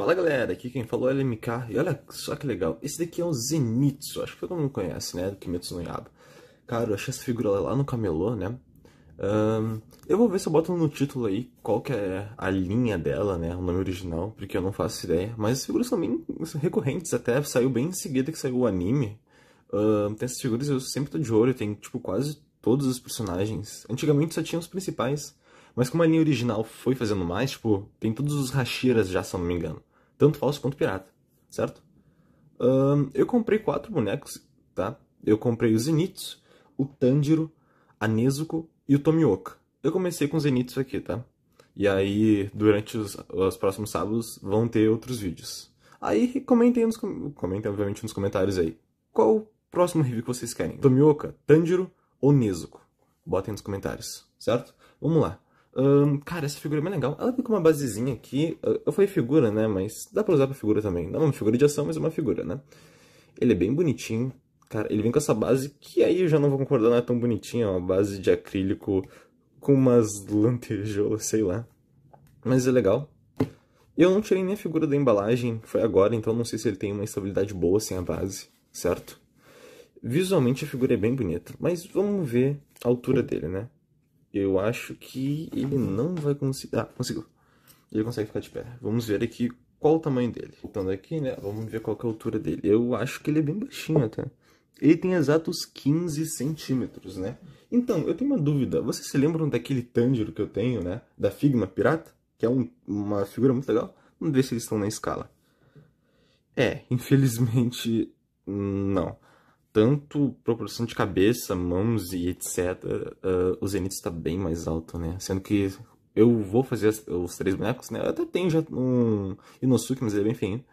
Fala galera, aqui quem falou é o LMK e olha só que legal, esse daqui é um Zenitsu, acho que todo mundo conhece, né, do Kimetsu no Yaba. Cara, eu achei essa figura lá no camelô, né, um, eu vou ver se eu boto no título aí qual que é a linha dela, né, o nome original, porque eu não faço ideia, mas as figuras são bem recorrentes até, saiu bem em seguida que saiu o anime. Um, tem essas figuras eu sempre tô de olho, tem tipo quase todos os personagens, antigamente só tinha os principais. Mas como a linha original foi fazendo mais, tipo, tem todos os Hashiras já, se eu não me engano tanto falso quanto pirata, certo? Um, eu comprei quatro bonecos, tá? Eu comprei o Zenitsu, o Tanjiro, a Nezuko e o Tomioka. Eu comecei com o Zenitsu aqui, tá? E aí, durante os, os próximos sábados, vão ter outros vídeos. Aí, comentem, nos, comentem, obviamente, nos comentários aí. Qual o próximo review que vocês querem? Tomioka, Tanjiro ou Nezuko? Botem nos comentários, certo? Vamos lá. Um, cara, essa figura é bem legal. Ela vem com uma basezinha aqui. Ah, eu falei figura, né? Mas dá pra usar pra figura também. Não é uma figura de ação, mas é uma figura, né? Ele é bem bonitinho. Cara, ele vem com essa base que aí eu já não vou concordar, não é tão bonitinha. É uma base de acrílico com umas lantejoulas, sei lá. Mas é legal. Eu não tirei nem a figura da embalagem, foi agora, então não sei se ele tem uma estabilidade boa sem a base, certo? Visualmente a figura é bem bonita, mas vamos ver a altura dele, né? Eu acho que ele não vai conseguir. Ah, conseguiu. Ele consegue ficar de pé. Vamos ver aqui qual o tamanho dele. Então daqui, né? Vamos ver qual é a altura dele. Eu acho que ele é bem baixinho até. Ele tem exatos 15 centímetros, né? Então, eu tenho uma dúvida. Vocês se lembram daquele Tanjiro que eu tenho, né? Da Figma Pirata? Que é um, uma figura muito legal. Vamos ver se eles estão na escala. É, infelizmente, não tanto proporção de cabeça, mãos e etc, uh, ah, o Zenith está bem mais alto, né? Sendo que eu vou fazer os três bonecos, né? Eu até tenho já um Inosuke, mas ele é bem fininho.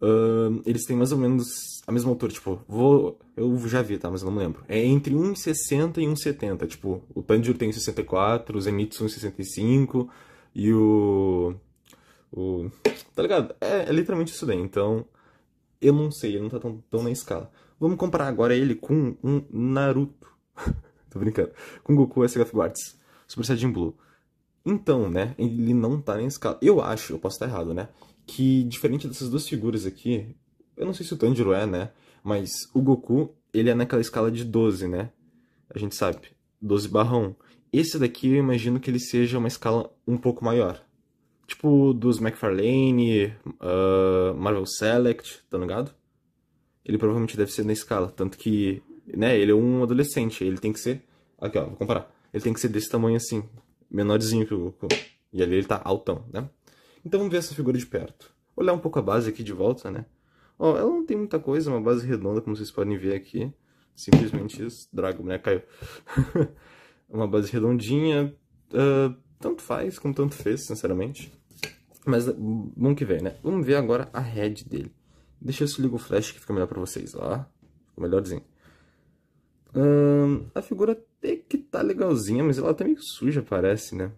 Uh, ah, eles têm mais ou menos a mesma altura, tipo, vou, eu já vi, tá, mas eu não lembro. É entre 1,60 e 1,70, tipo, o Tanjiro tem 64, o Zenith 1,65 e o... o... tá ligado? É, é literalmente isso daí, então... Eu não sei, ele não tá tão, tão na escala. Vamos comparar agora ele com um Naruto. Tô brincando. Com Goku SKF Guards. Super Saiyajin Blue. Então, né, ele não tá na escala. Eu acho, eu posso estar errado, né, que diferente dessas duas figuras aqui, eu não sei se o Tanjiro é, né, mas o Goku, ele é naquela escala de 12, né? A gente sabe, 12 barra 1. Esse daqui eu imagino que ele seja uma escala um pouco maior. Tipo dos McFarlane, uh, Marvel Select, tá ligado? Ele provavelmente deve ser na escala. Tanto que, né, ele é um adolescente. Ele tem que ser. Aqui, ó, vou comparar. Ele tem que ser desse tamanho assim. Menorzinho que o Goku. E ali ele tá altão, né? Então vamos ver essa figura de perto. Olhar um pouco a base aqui de volta, né? Ó, ela não tem muita coisa, uma base redonda, como vocês podem ver aqui. Simplesmente isso. Drago, né? Caiu. uma base redondinha. Uh, tanto faz como tanto fez, sinceramente. Mas bom que vem, né? Vamos ver agora a head dele. Deixa eu se ligar o flash que fica melhor pra vocês, ó. Ficou melhorzinho. Hum, a figura até que tá legalzinha, mas ela tá meio suja, parece, né?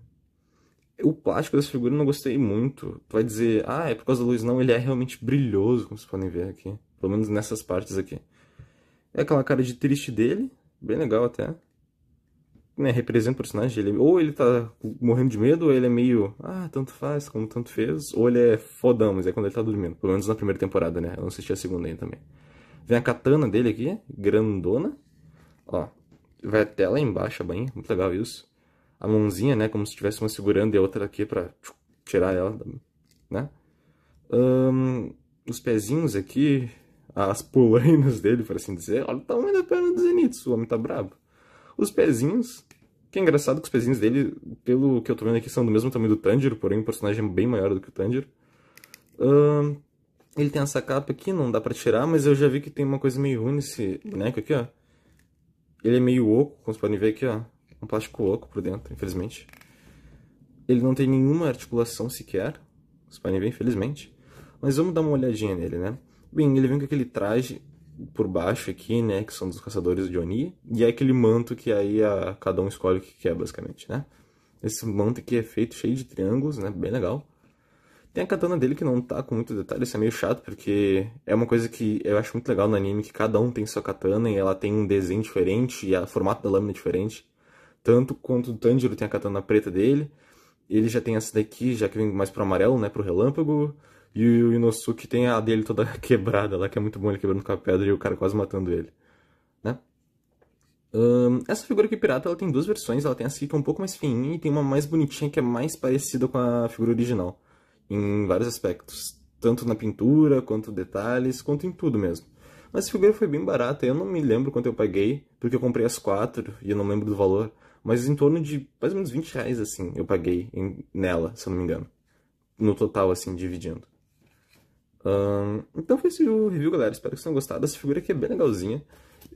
O plástico dessa figura eu não gostei muito. Tu vai dizer, ah, é por causa da luz. Não, ele é realmente brilhoso, como vocês podem ver aqui. Pelo menos nessas partes aqui. É aquela cara de triste dele, bem legal até né, representa o personagem. Ele, ou ele tá morrendo de medo, ou ele é meio, ah, tanto faz, como tanto fez. Ou ele é fodão, mas é quando ele tá dormindo. Pelo menos na primeira temporada, né? Eu não assisti a segunda ainda também. Vem a katana dele aqui, grandona. Ó, vai até lá embaixo a bainha, muito legal isso. A mãozinha, né, como se tivesse uma segurando e a outra aqui pra tirar ela, né? Um, os pezinhos aqui, as polainas dele, por assim dizer. Olha o tamanho da perna do Zenitsu, o homem tá brabo. Os pezinhos, que é engraçado que os pezinhos dele, pelo que eu tô vendo aqui, são do mesmo tamanho do Tanjiro, porém um personagem é bem maior do que o Tanjiro. Uh, ele tem essa capa aqui, não dá pra tirar, mas eu já vi que tem uma coisa meio ruim nesse boneco aqui, ó. Ele é meio oco, como vocês podem ver aqui, ó. Um plástico oco por dentro, infelizmente. Ele não tem nenhuma articulação sequer, vocês podem ver, infelizmente. Mas vamos dar uma olhadinha nele, né? Bem, ele vem com aquele traje por baixo aqui, né, que são dos caçadores de Oni, e é aquele manto que aí a, cada um escolhe o que quer, basicamente, né. Esse manto aqui é feito cheio de triângulos, né, bem legal. Tem a katana dele que não tá com muito detalhe, isso é meio chato, porque é uma coisa que eu acho muito legal no anime, que cada um tem sua katana e ela tem um desenho diferente e é o formato da lâmina é diferente. Tanto quanto o Tanjiro tem a katana preta dele, ele já tem essa daqui, já que vem mais pro amarelo, né, pro relâmpago. E o Inosuke tem a dele toda quebrada lá, que é muito bom ele quebrando com a pedra e o cara quase matando ele. Né? Um, essa figura aqui pirata ela tem duas versões, ela tem essa aqui que é um pouco mais fininha e tem uma mais bonitinha que é mais parecida com a figura original. Em vários aspectos. Tanto na pintura, quanto detalhes, quanto em tudo mesmo. Mas essa figura foi bem barata, eu não me lembro quanto eu paguei, porque eu comprei as quatro e eu não lembro do valor. Mas em torno de mais ou menos 20 reais, assim, eu paguei em, nela, se eu não me engano. No total, assim, dividindo. Um, então foi esse o review, galera. Espero que vocês tenham gostado. Essa figura aqui é bem legalzinha.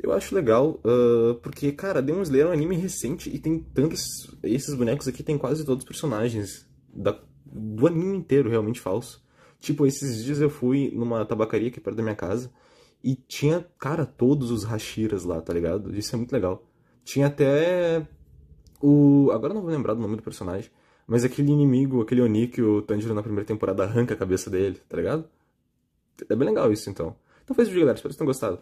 Eu acho legal, uh, porque, cara, Demon Slayer é um anime recente e tem tantos... Esses bonecos aqui tem quase todos os personagens da, do anime inteiro, realmente falso. Tipo, esses dias eu fui numa tabacaria aqui perto da minha casa e tinha, cara, todos os Hashiras lá, tá ligado? Isso é muito legal. Tinha até o... Agora não vou lembrar do nome do personagem, mas aquele inimigo, aquele Oni que o Tanjiro na primeira temporada arranca a cabeça dele, tá ligado? É bem legal isso, então. Então foi isso, galera. Espero que vocês tenham gostado.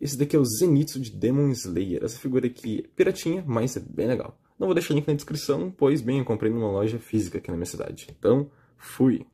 Esse daqui é o Zenitsu de Demon Slayer. Essa figura aqui é piratinha, mas é bem legal. Não vou deixar o link na descrição, pois bem, eu comprei numa loja física aqui na minha cidade. Então, fui!